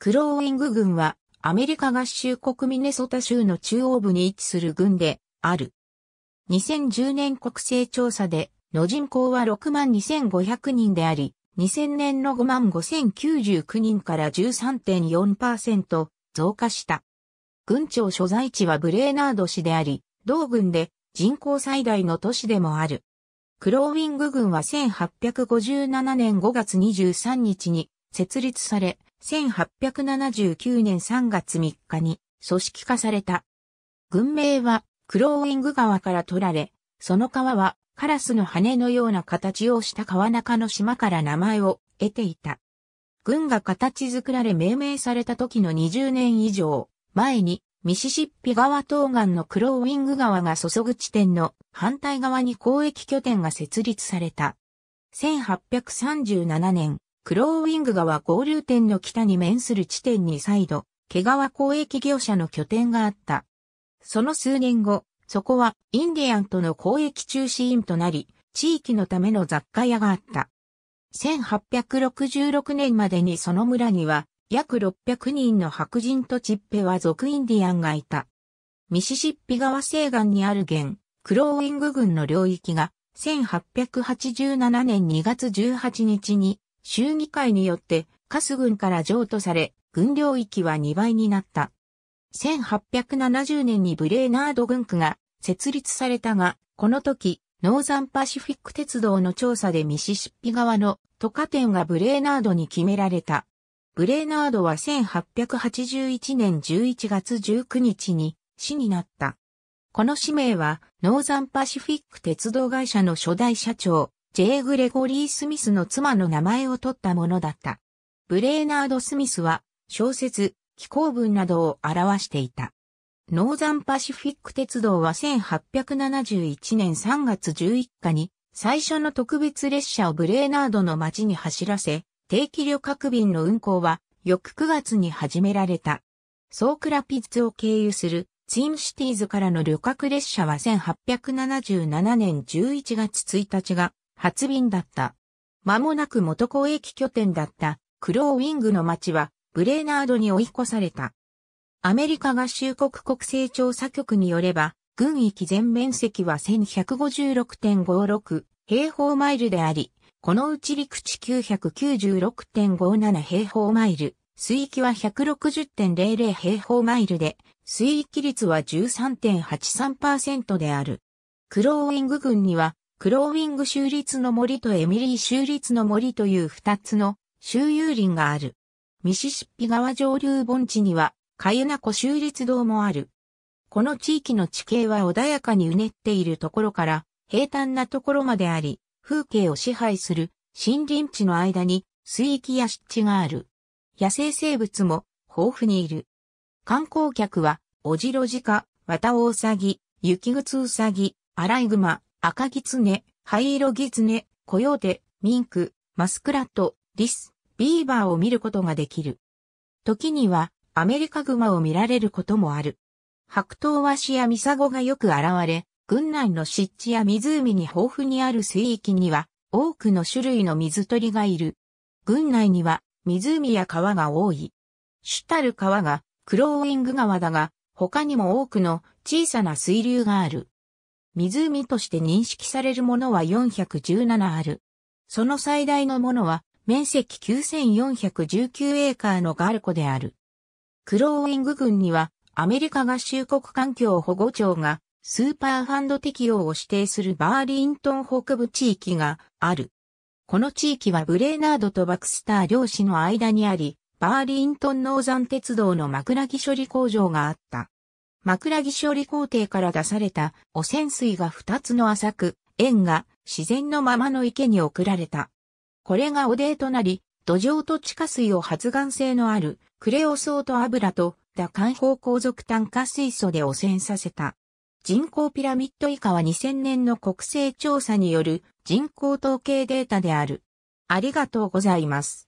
クローイング軍はアメリカ合衆国ミネソタ州の中央部に位置する軍である。2010年国勢調査での人口は6万2500人であり、2000年の5万5099人から13.4%増加した。軍庁所在地はブレーナード市であり、同軍で人口最大の都市でもある。クローウィング軍は1857年5月23日に設立され、1879年3月3日に組織化された。軍名はクローイング川から取られ、その川はカラスの羽のような形をした川中の島から名前を得ていた。軍が形作られ命名された時の20年以上前にミシシッピ川東岸のクローウィング川が注ぐ地点の反対側に交易拠点が設立された。1837年、クローウィング川合流点の北に面する地点に再度、毛川交易業者の拠点があった。その数年後、そこはインディアンとの交易中止院となり、地域のための雑貨屋があった。1866年までにその村には約600人の白人とチッペは族インディアンがいた。ミシシッピ川西岸にある現、クローウィング群の領域が1887年2月18日に州議会によってカス軍から譲渡され、軍領域は2倍になった。1870年にブレーナード軍区が設立されたが、この時、ノーザンパシフィック鉄道の調査でミシシッピ側の都下店がブレーナードに決められた。ブレーナードは1881年11月19日に市になった。この氏名はノーザンパシフィック鉄道会社の初代社長、J. グレゴリー・スミスの妻の名前を取ったものだった。ブレーナード・スミスは小説、気候文などを表していた。ノーザンパシフィック鉄道は1871年3月11日に最初の特別列車をブレーナードの町に走らせ、定期旅客便の運行は翌9月に始められた。ソークラピッツを経由するツインシティーズからの旅客列車は1877年11月1日が初便だった。間もなく元交易拠点だったクローウィングの町はブレーナードに追い越された。アメリカ合衆国国勢調査局によれば、軍域全面積は1156.56平方マイルであり、このうち陸地996.57平方マイル、水域は160.00平方マイルで、水域率は13.83%である。クローウィング軍にはクローウィング州立の森とエミリー州立の森という二つの周遊林がある。ミシシッピ川上流盆地にはカユナ湖州立道もある。この地域の地形は穏やかにうねっているところから平坦なところまであり、風景を支配する森林地の間に水域や湿地がある。野生生物も豊富にいる。観光客は、オジロジカ、ワタオウサギ、雪靴ウサギ、アライグマ、赤ギツネ、灰色ギツネ、コヨーテ、ミンク、マスクラット、リス、ビーバーを見ることができる。時にはアメリカグマを見られることもある。白桃ワシやミサゴがよく現れ、軍内の湿地や湖に豊富にある水域には多くの種類の水鳥がいる。軍内には湖や川が多い。主たる川がクローウング川だが、他にも多くの小さな水流がある。湖として認識されるものは417ある。その最大のものは、面積9419エーカーのガルコである。クローウィング郡には、アメリカ合衆国環境保護庁が、スーパーファンド適用を指定するバーリントン北部地域がある。この地域はブレーナードとバクスター漁師の間にあり、バーリントンノーザン鉄道の枕木処理工場があった。枕木処理工程から出された汚染水が2つの浅く、円が自然のままの池に送られた。これが汚泥となり、土壌と地下水を発がん性のあるクレオソート油と打艦砲鉱属炭化水素で汚染させた。人口ピラミッド以下は2000年の国勢調査による人口統計データである。ありがとうございます。